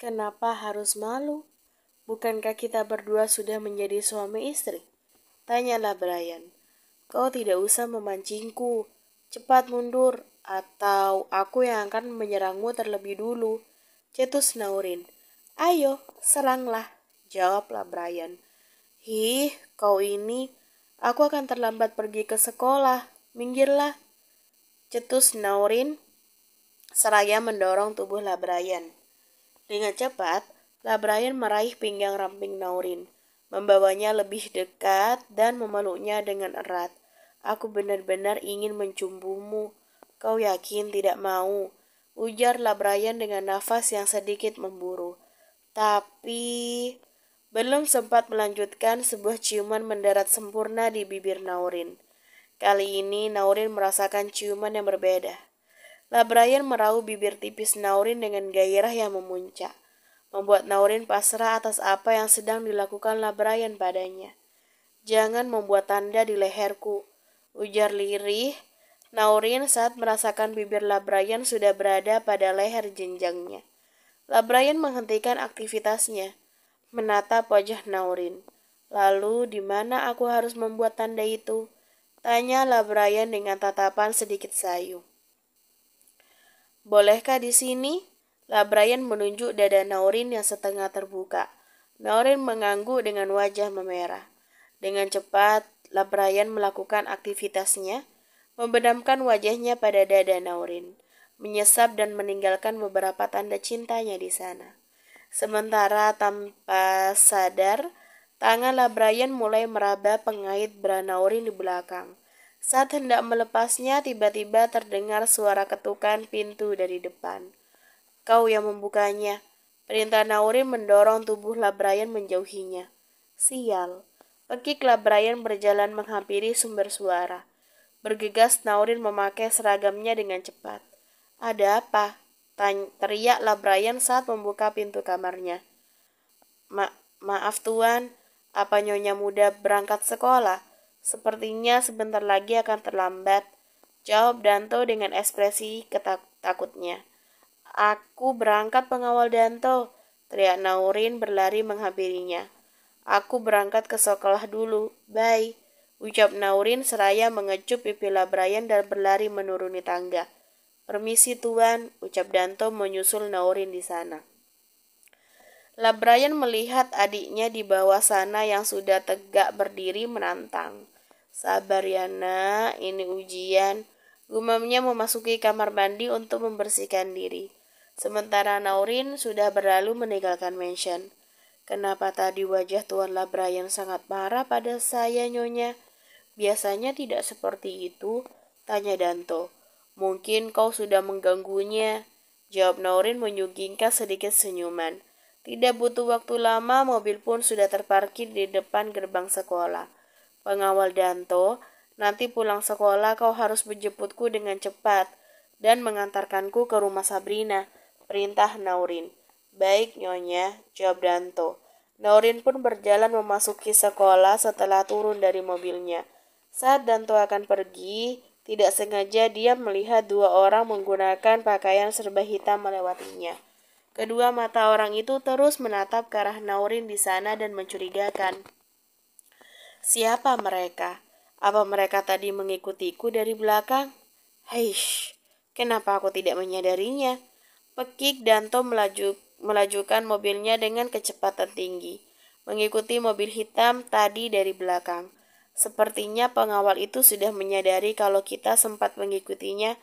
Kenapa harus malu? Bukankah kita berdua sudah menjadi suami istri? Tanyalah Brian. Kau tidak usah memancingku. Cepat mundur, atau aku yang akan menyerangmu terlebih dulu. Cetus Naurin. Ayo, seranglah, jawablah Brian. Hih, kau ini, aku akan terlambat pergi ke sekolah. Minggirlah. Cetus Naurin. Seraya mendorong tubuhlah Brian. Dengan cepat, Labrayan meraih pinggang ramping Naurin, membawanya lebih dekat dan memeluknya dengan erat. Aku benar-benar ingin mencumbumu. Kau yakin tidak mau? Ujar Labrayan dengan nafas yang sedikit memburu. Tapi... Belum sempat melanjutkan, sebuah ciuman mendarat sempurna di bibir Naurin. Kali ini Naurin merasakan ciuman yang berbeda. Labrayan meraup bibir tipis Naurin dengan gairah yang memuncak, membuat Naurin pasrah atas apa yang sedang dilakukan Labrayan padanya. Jangan membuat tanda di leherku, ujar lirih Naurin saat merasakan bibir Labrayan sudah berada pada leher jenjangnya. Labrayan menghentikan aktivitasnya, menatap wajah Naurin. Lalu, di mana aku harus membuat tanda itu? Tanya Labrayan dengan tatapan sedikit sayu. Bolehkah di sini? Labrayan menunjuk dada Naurin yang setengah terbuka. Naurin mengangguk dengan wajah memerah. Dengan cepat, Labrayan melakukan aktivitasnya, membenamkan wajahnya pada dada Naurin, menyesap dan meninggalkan beberapa tanda cintanya di sana. Sementara tanpa sadar, tangan Labrayan mulai meraba pengait Naurin di belakang. Saat hendak melepasnya, tiba-tiba terdengar suara ketukan pintu dari depan. Kau yang membukanya. Perintah Nauri mendorong tubuh Labrayan menjauhinya. Sial. Pekik Labrayan berjalan menghampiri sumber suara. Bergegas Naurin memakai seragamnya dengan cepat. Ada apa? Tanya, teriak Labrayan saat membuka pintu kamarnya. Ma maaf tuan, apa nyonya muda berangkat sekolah? Sepertinya sebentar lagi akan terlambat. Jawab Danto dengan ekspresi ketakutnya. Aku berangkat pengawal Danto, teriak Naurin berlari menghampirinya. Aku berangkat ke sekolah dulu, bye, ucap Naurin seraya mengecup pipi Labrayan dan berlari menuruni tangga. Permisi tuan, ucap Danto menyusul Naurin di sana. Brian melihat adiknya di bawah sana yang sudah tegak berdiri menantang. Sabar nak, ini ujian. Gumamnya memasuki kamar mandi untuk membersihkan diri. Sementara Naurin sudah berlalu meninggalkan mansion. Kenapa tadi wajah Tuan Brian sangat marah pada saya, Nyonya? Biasanya tidak seperti itu, tanya Danto. Mungkin kau sudah mengganggunya. Jawab Naurin menyugingkan sedikit senyuman. Tidak butuh waktu lama, mobil pun sudah terparkir di depan gerbang sekolah. Pengawal Danto, nanti pulang sekolah kau harus menjemputku dengan cepat dan mengantarkanku ke rumah Sabrina, perintah Naurin. Baik, Nyonya, jawab Danto. Naurin pun berjalan memasuki sekolah setelah turun dari mobilnya. Saat Danto akan pergi, tidak sengaja dia melihat dua orang menggunakan pakaian serba hitam melewatinya. Kedua mata orang itu terus menatap ke arah Naurin di sana dan mencurigakan. Siapa mereka? Apa mereka tadi mengikutiku dari belakang? Heish, kenapa aku tidak menyadarinya? Pekik Danto melaju, melajukan mobilnya dengan kecepatan tinggi, mengikuti mobil hitam tadi dari belakang. Sepertinya pengawal itu sudah menyadari kalau kita sempat mengikutinya.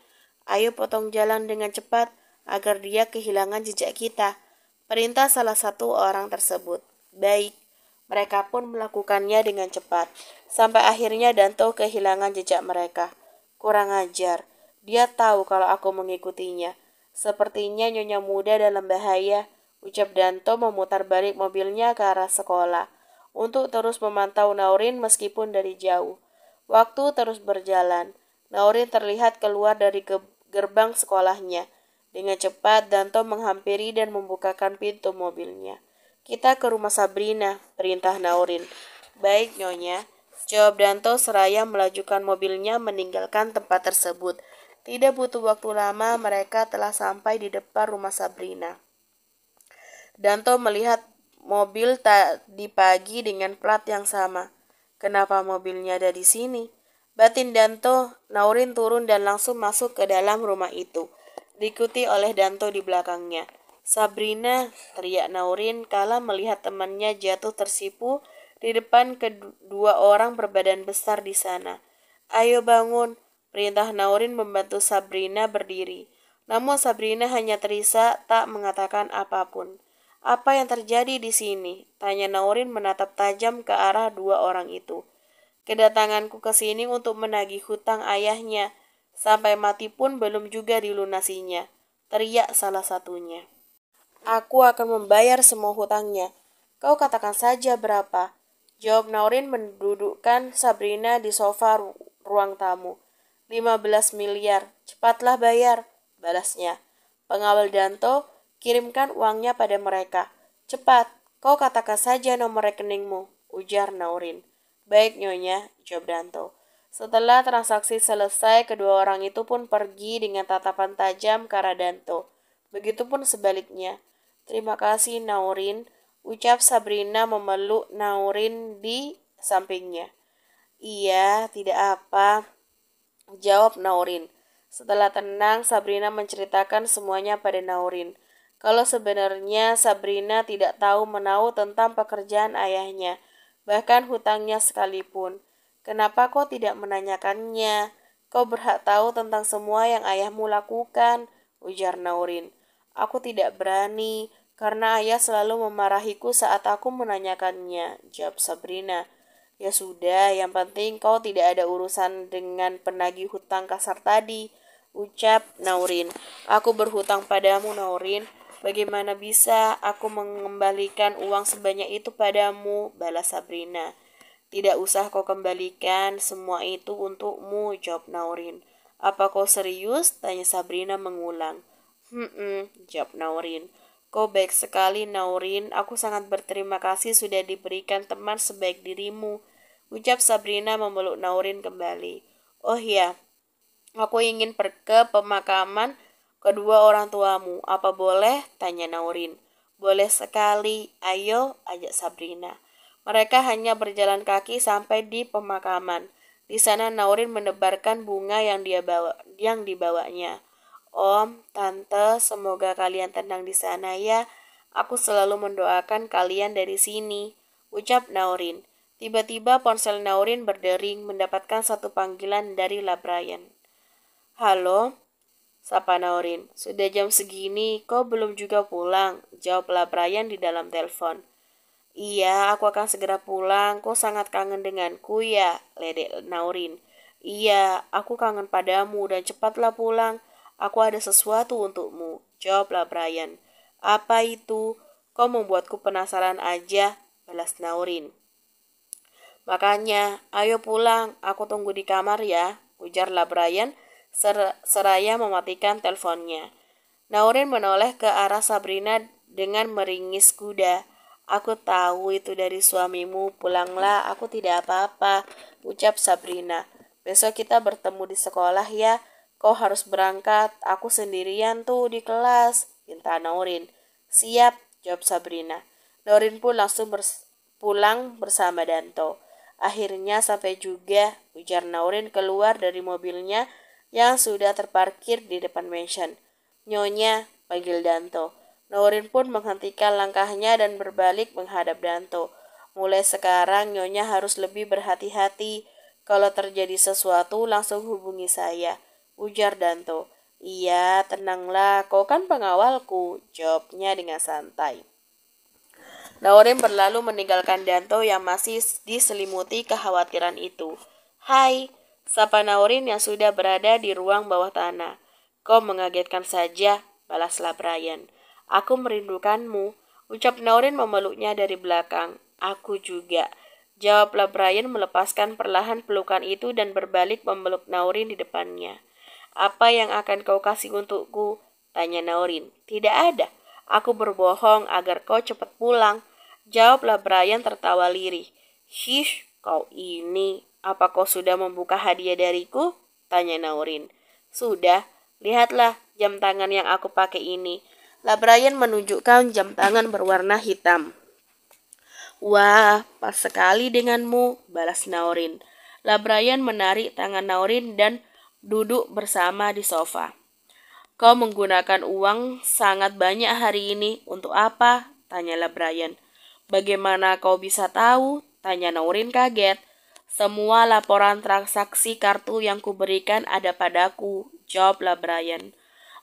Ayo potong jalan dengan cepat, agar dia kehilangan jejak kita. Perintah salah satu orang tersebut. Baik, mereka pun melakukannya dengan cepat, sampai akhirnya Danto kehilangan jejak mereka. Kurang ajar, dia tahu kalau aku mengikutinya. Sepertinya Nyonya Muda dalam bahaya, ucap Danto memutar balik mobilnya ke arah sekolah untuk terus memantau Naurin meskipun dari jauh. Waktu terus berjalan. Naurin terlihat keluar dari gerbang sekolahnya. Dengan cepat, Danto menghampiri dan membukakan pintu mobilnya. Kita ke rumah Sabrina, perintah Naurin. Baik, Nyonya. Jawab Danto seraya melajukan mobilnya meninggalkan tempat tersebut. Tidak butuh waktu lama, mereka telah sampai di depan rumah Sabrina. Danto melihat mobil tadi pagi dengan plat yang sama. Kenapa mobilnya ada di sini? Batin Danto, Naurin turun dan langsung masuk ke dalam rumah itu diikuti oleh Danto di belakangnya. Sabrina, teriak Naurin kala melihat temannya jatuh tersipu di depan kedua orang berbadan besar di sana. Ayo bangun, perintah Naurin membantu Sabrina berdiri. Namun Sabrina hanya terisak tak mengatakan apapun. Apa yang terjadi di sini? Tanya Naurin menatap tajam ke arah dua orang itu. Kedatanganku ke sini untuk menagih hutang ayahnya, Sampai mati pun belum juga dilunasinya, teriak salah satunya. Aku akan membayar semua hutangnya. Kau katakan saja berapa. Jawab Naurin mendudukkan Sabrina di sofa ruang tamu. 15 miliar, cepatlah bayar, balasnya. Pengawal Danto, kirimkan uangnya pada mereka. Cepat, kau katakan saja nomor rekeningmu, ujar Naurin. Baik nyonya, jawab Danto. Setelah transaksi selesai, kedua orang itu pun pergi dengan tatapan tajam ke Danto. Begitupun sebaliknya. Terima kasih, Naurin. Ucap Sabrina memeluk Naurin di sampingnya. Iya, tidak apa. Jawab Naurin. Setelah tenang, Sabrina menceritakan semuanya pada Naurin. Kalau sebenarnya Sabrina tidak tahu menau tentang pekerjaan ayahnya, bahkan hutangnya sekalipun. Kenapa kau tidak menanyakannya? Kau berhak tahu tentang semua yang ayahmu lakukan, ujar Naurin. Aku tidak berani, karena ayah selalu memarahiku saat aku menanyakannya, jawab Sabrina. Ya sudah, yang penting kau tidak ada urusan dengan penagih hutang kasar tadi, ucap Naurin. Aku berhutang padamu, Naurin. Bagaimana bisa aku mengembalikan uang sebanyak itu padamu, balas Sabrina. Tidak usah kau kembalikan semua itu untukmu, jawab Naurin. Apa kau serius? Tanya Sabrina mengulang. Hmm, jawab Naurin. Kau baik sekali, Naurin. Aku sangat berterima kasih sudah diberikan teman sebaik dirimu. Ucap Sabrina memeluk Naurin kembali. Oh ya, aku ingin ke pemakaman kedua orang tuamu. Apa boleh? Tanya Naurin. Boleh sekali. Ayo, ajak Sabrina. Mereka hanya berjalan kaki sampai di pemakaman. Di sana Naurin menebarkan bunga yang dia bawa, yang dibawanya. Om, tante, semoga kalian tenang di sana ya. Aku selalu mendoakan kalian dari sini, ucap Naurin. Tiba-tiba ponsel Naurin berdering mendapatkan satu panggilan dari Labrayan. Halo, sapa Naurin. Sudah jam segini, kau belum juga pulang, jawab Labrayan di dalam telepon. Iya, aku akan segera pulang. Kau sangat kangen denganku ya, ledek Naurin. Iya, aku kangen padamu dan cepatlah pulang. Aku ada sesuatu untukmu, jawablah Brian. Apa itu? Kau membuatku penasaran aja, balas Naurin. Makanya, ayo pulang, aku tunggu di kamar ya, ujarlah Brian ser seraya mematikan teleponnya. Naurin menoleh ke arah Sabrina dengan meringis kuda. Aku tahu itu dari suamimu, pulanglah, aku tidak apa-apa, ucap Sabrina. Besok kita bertemu di sekolah ya, kau harus berangkat, aku sendirian tuh di kelas, minta Norin. Siap, jawab Sabrina. Norin pun langsung bers pulang bersama Danto. Akhirnya sampai juga, ujar Naurin keluar dari mobilnya yang sudah terparkir di depan mansion. Nyonya, panggil Danto. Norin pun menghentikan langkahnya dan berbalik menghadap Danto. Mulai sekarang Nyonya harus lebih berhati-hati. Kalau terjadi sesuatu langsung hubungi saya. Ujar Danto. Iya, tenanglah, kau kan pengawalku, jawabnya dengan santai. Naorin berlalu meninggalkan Danto yang masih diselimuti kekhawatiran itu. Hai, sapa Naurin yang sudah berada di ruang bawah tanah. Kau mengagetkan saja, balaslah Brian. Aku merindukanmu. Ucap Naurin memeluknya dari belakang. Aku juga. Jawablah Brian melepaskan perlahan pelukan itu dan berbalik memeluk Naurin di depannya. Apa yang akan kau kasih untukku? Tanya Naurin. Tidak ada. Aku berbohong agar kau cepat pulang. Jawablah Brian tertawa lirih. Hish, kau ini. Apa kau sudah membuka hadiah dariku? Tanya Naurin. Sudah. Lihatlah jam tangan yang aku pakai ini. Labryan menunjukkan jam tangan berwarna hitam. Wah, pas sekali denganmu, balas Naurin. Labryan menarik tangan Naurin dan duduk bersama di sofa. Kau menggunakan uang sangat banyak hari ini. Untuk apa? Tanya Brian. Bagaimana kau bisa tahu? Tanya Naurin kaget. Semua laporan transaksi kartu yang kuberikan ada padaku, jawab Brian.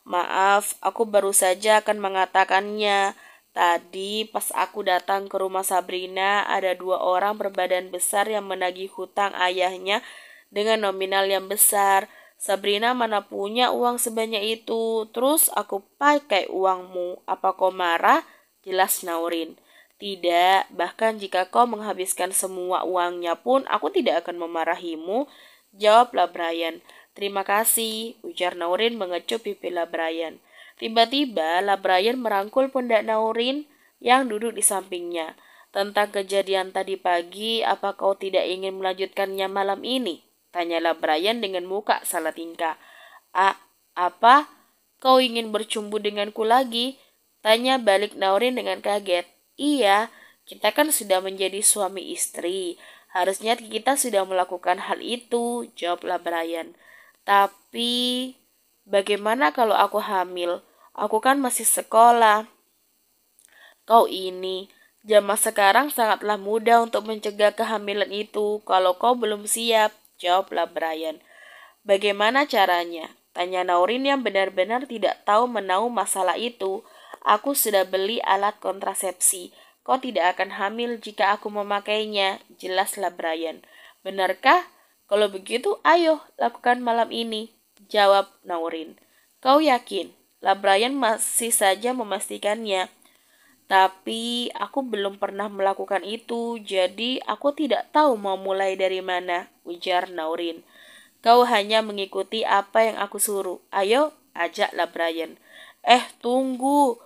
Maaf, aku baru saja akan mengatakannya. Tadi pas aku datang ke rumah Sabrina, ada dua orang berbadan besar yang menagih hutang ayahnya dengan nominal yang besar. Sabrina mana punya uang sebanyak itu? Terus aku pakai uangmu. Apa kau marah? Jelas Naurin. Tidak, bahkan jika kau menghabiskan semua uangnya pun, aku tidak akan memarahimu. Jawablah Brian. Terima kasih, ujar Naurin mengecup pipi Labrayan. Tiba-tiba Labrayan merangkul pundak Naurin yang duduk di sampingnya. Tentang kejadian tadi pagi, apa kau tidak ingin melanjutkannya malam ini? Tanya Labrayan dengan muka salah tingkah. A, apa? Kau ingin bercumbu denganku lagi? Tanya balik Naurin dengan kaget. Iya, kita kan sudah menjadi suami istri. Harusnya kita sudah melakukan hal itu, jawab Labrayan. Tapi bagaimana kalau aku hamil? Aku kan masih sekolah. Kau ini, zaman sekarang sangatlah mudah untuk mencegah kehamilan itu kalau kau belum siap, jawablah Brian. Bagaimana caranya? Tanya Naurin yang benar-benar tidak tahu menau masalah itu. Aku sudah beli alat kontrasepsi. Kau tidak akan hamil jika aku memakainya, jelaslah Brian. Benarkah? Kalau begitu, ayo lakukan malam ini, jawab Naurin. Kau yakin? Lah masih saja memastikannya. Tapi aku belum pernah melakukan itu, jadi aku tidak tahu mau mulai dari mana, ujar Naurin. Kau hanya mengikuti apa yang aku suruh. Ayo, ajak Brian. Eh, tunggu.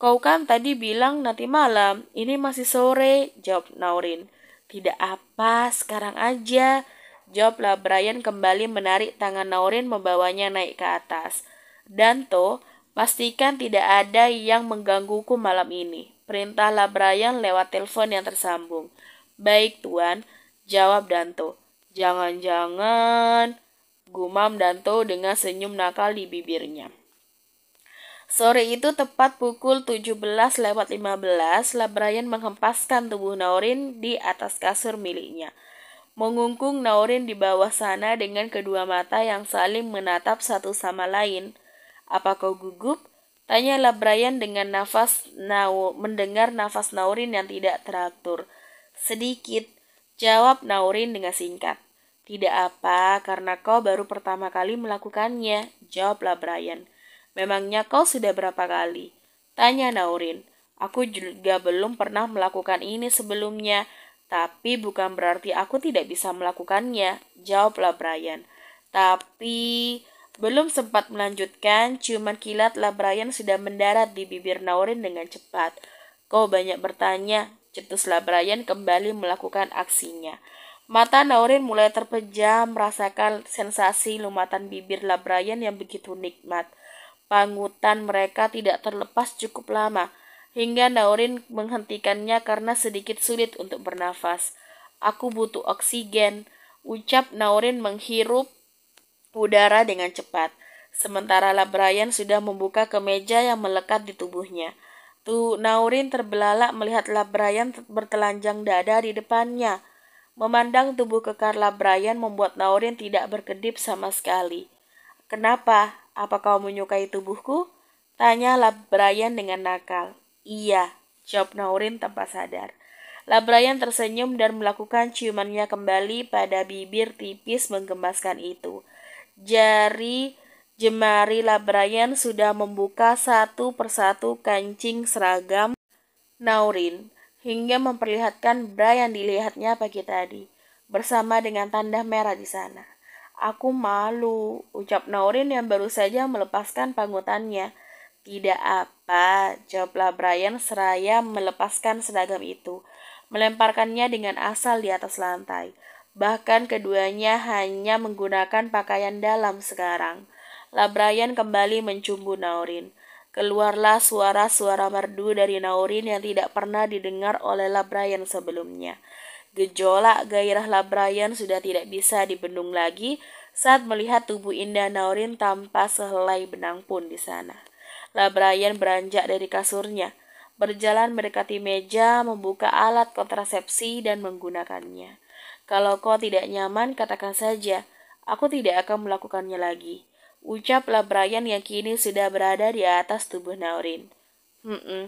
Kau kan tadi bilang nanti malam, ini masih sore, jawab Naurin. Tidak apa, sekarang aja. Jawablah Brian kembali menarik tangan Naurin membawanya naik ke atas. Danto, pastikan tidak ada yang menggangguku malam ini. Perintahlah Brian lewat telepon yang tersambung. Baik, Tuan, jawab Danto. Jangan-jangan, gumam Danto dengan senyum nakal di bibirnya. Sore itu tepat pukul 17 lewat 15, Labrayan menghempaskan tubuh Naurin di atas kasur miliknya mengungkung Naurin di bawah sana dengan kedua mata yang saling menatap satu sama lain. Apa kau gugup? tanya Brian dengan nafas nau mendengar nafas Naurin yang tidak teratur. Sedikit, jawab Naurin dengan singkat. Tidak apa, karena kau baru pertama kali melakukannya, jawab Brian. Memangnya kau sudah berapa kali? Tanya Naurin. Aku juga belum pernah melakukan ini sebelumnya, tapi bukan berarti aku tidak bisa melakukannya, jawablah Brian. Tapi belum sempat melanjutkan, cuman kilatlah Brian sudah mendarat di bibir Naurin dengan cepat. Kau banyak bertanya, cetuslah Brian kembali melakukan aksinya. Mata Naurin mulai terpejam merasakan sensasi lumatan bibir Brian yang begitu nikmat. Pangutan mereka tidak terlepas cukup lama hingga Naurin menghentikannya karena sedikit sulit untuk bernafas. Aku butuh oksigen, ucap Naurin menghirup udara dengan cepat. Sementara Brian sudah membuka kemeja yang melekat di tubuhnya. Tu Naurin terbelalak melihat Brian bertelanjang dada di depannya. Memandang tubuh kekar Brian membuat Naurin tidak berkedip sama sekali. Kenapa? Apa kau menyukai tubuhku? Tanya Brian dengan nakal. Iya, jawab Naurin tanpa sadar. Labrayan tersenyum dan melakukan ciumannya kembali pada bibir tipis menggemaskan itu. Jari jemari Labrayan sudah membuka satu persatu kancing seragam Naurin hingga memperlihatkan bra yang dilihatnya pagi tadi bersama dengan tanda merah di sana. Aku malu, ucap Naurin yang baru saja melepaskan pangutannya. Tidak apa apa? Jawablah Brian seraya melepaskan seragam itu, melemparkannya dengan asal di atas lantai. Bahkan keduanya hanya menggunakan pakaian dalam sekarang. Labryan kembali mencumbu Naurin. Keluarlah suara-suara merdu dari Naurin yang tidak pernah didengar oleh Labryan sebelumnya. Gejolak gairah Labryan sudah tidak bisa dibendung lagi saat melihat tubuh indah Naurin tanpa sehelai benang pun di sana lah Brian beranjak dari kasurnya. Berjalan mendekati meja, membuka alat kontrasepsi dan menggunakannya. Kalau kau tidak nyaman, katakan saja, aku tidak akan melakukannya lagi. Ucaplah Brian yang kini sudah berada di atas tubuh Naurin. Hmm, -mm.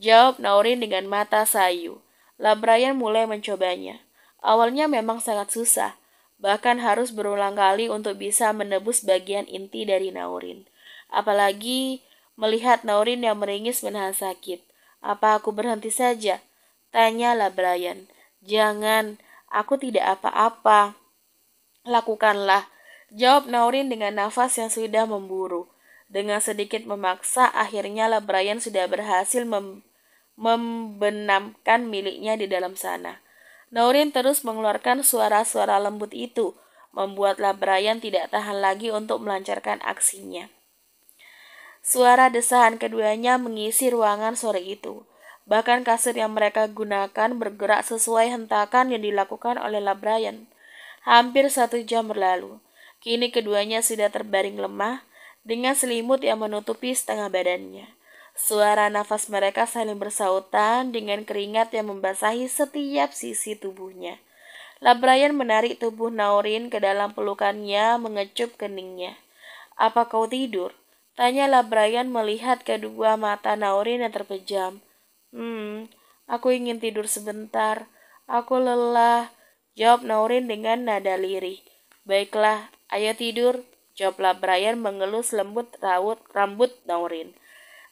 jawab Naurin dengan mata sayu. Brian mulai mencobanya. Awalnya memang sangat susah, bahkan harus berulang kali untuk bisa menebus bagian inti dari Naurin. Apalagi melihat Naurin yang meringis menahan sakit. Apa aku berhenti saja? Tanyalah Brian. Jangan, aku tidak apa-apa. Lakukanlah. Jawab Naurin dengan nafas yang sudah memburu. Dengan sedikit memaksa, akhirnya lah Brian sudah berhasil mem membenamkan miliknya di dalam sana. Naurin terus mengeluarkan suara-suara lembut itu, membuatlah Brian tidak tahan lagi untuk melancarkan aksinya. Suara desahan keduanya mengisi ruangan sore itu. Bahkan kasur yang mereka gunakan bergerak sesuai hentakan yang dilakukan oleh Labrayan. Hampir satu jam berlalu. Kini keduanya sudah terbaring lemah dengan selimut yang menutupi setengah badannya. Suara nafas mereka saling bersautan dengan keringat yang membasahi setiap sisi tubuhnya. Labrayan menarik tubuh Naurin ke dalam pelukannya, mengecup keningnya. Apa kau tidur? tanya Brian melihat kedua mata Naurin yang terpejam. Hmm, aku ingin tidur sebentar. Aku lelah. Jawab Naurin dengan nada lirih. Baiklah, ayo tidur. jawab Brian mengelus lembut raut rambut Naurin.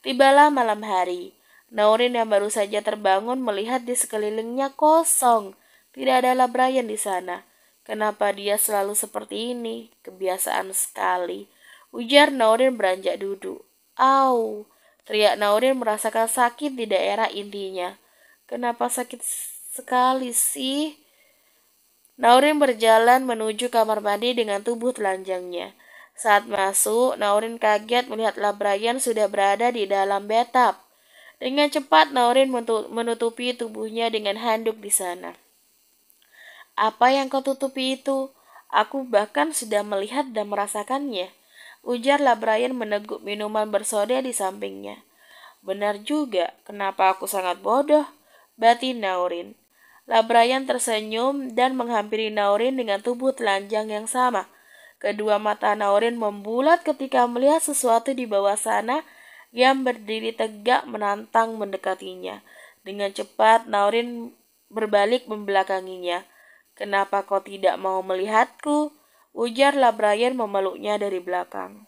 Tibalah malam hari. Naurin yang baru saja terbangun melihat di sekelilingnya kosong. Tidak ada Brian di sana. Kenapa dia selalu seperti ini? Kebiasaan sekali. Ujar Naurin beranjak duduk. Au, teriak Naurin merasakan sakit di daerah intinya. Kenapa sakit sekali sih? Naurin berjalan menuju kamar mandi dengan tubuh telanjangnya. Saat masuk, Naurin kaget melihat Labrayan sudah berada di dalam betap. Dengan cepat Naurin menutupi tubuhnya dengan handuk di sana. Apa yang kau tutupi itu? Aku bahkan sudah melihat dan merasakannya. Ujarlah Brian meneguk minuman bersoda di sampingnya. Benar juga, kenapa aku sangat bodoh? Batin Naurin. Labrayan tersenyum dan menghampiri Naurin dengan tubuh telanjang yang sama. Kedua mata Naurin membulat ketika melihat sesuatu di bawah sana yang berdiri tegak menantang mendekatinya. Dengan cepat, Naurin berbalik membelakanginya. Kenapa kau tidak mau melihatku? Ujarlah Labrayer memeluknya dari belakang.